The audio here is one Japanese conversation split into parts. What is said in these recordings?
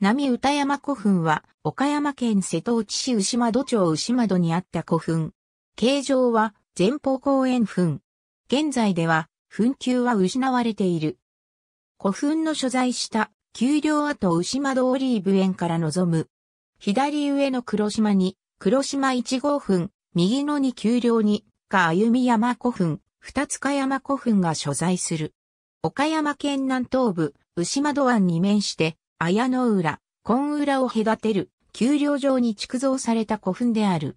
波歌山古墳は、岡山県瀬戸内市牛窓町牛窓にあった古墳。形状は、前方公園墳。現在では、墳丘は失われている。古墳の所在した、丘陵跡牛窓オリーブ園から望む。左上の黒島に、黒島一号墳、右のに丘陵に、か歩山古墳、二塚山古墳が所在する。岡山県南東部、牛窓湾に面して、綾野浦、根浦を隔てる、丘陵上に築造された古墳である。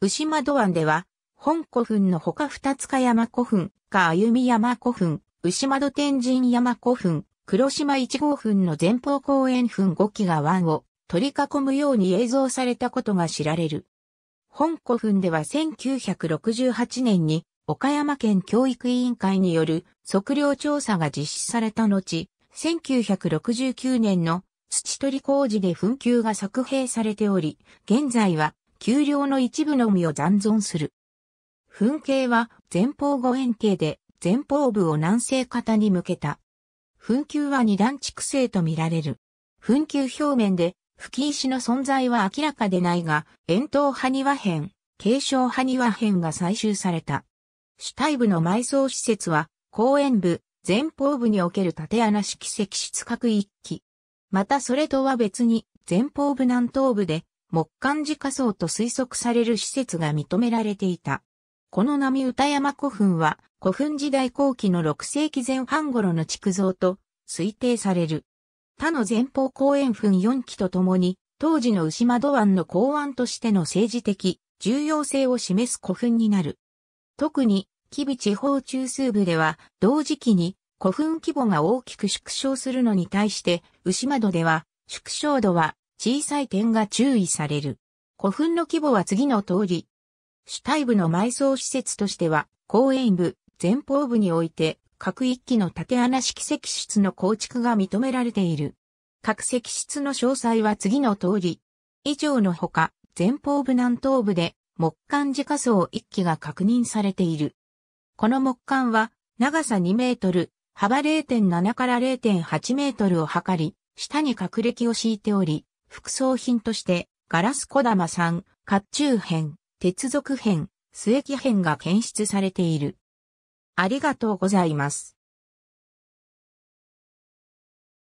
牛窓湾では、本古墳のほか二塚山古墳、か歩み山古墳、牛窓天神山古墳、黒島一号墳の前方公園墳5基が湾を取り囲むように映像されたことが知られる。本古墳では1968年に岡山県教育委員会による測量調査が実施された後、1969年の土取り工事で紛糾が作兵されており、現在は丘陵の一部のみを残存する。噴景は前方後円形で前方部を南西方に向けた。噴球は二段畜生とみられる。噴球表面で吹き石の存在は明らかでないが、円筒波庭編、辺、継承波庭編辺が採集された。主体部の埋葬施設は公園部、前方部における縦穴式石室角一基。またそれとは別に、前方部南東部で、木管自家層と推測される施設が認められていた。この波歌山古墳は、古墳時代後期の6世紀前半頃の築造と推定される。他の前方公園墳4基とともに、当時の牛窓湾の港湾としての政治的重要性を示す古墳になる。特に吉備地方中枢部では、同時期に古墳規模が大きく縮小するのに対して、牛窓では、縮小度は小さい点が注意される。古墳の規模は次の通り。主体部の埋葬施設としては、公園部、前方部において、各一機の縦穴式石室の構築が認められている。各石室の詳細は次の通り。以上のほか、前方部南東部で木管自家層一機が確認されている。この木管は長さ2メートル、幅0.7から0.8メートルを測り、下に角歴を敷いており、副葬品としてガラス小玉ん、甲冑編、鉄属編、末木編が検出されている。ありがとうございます。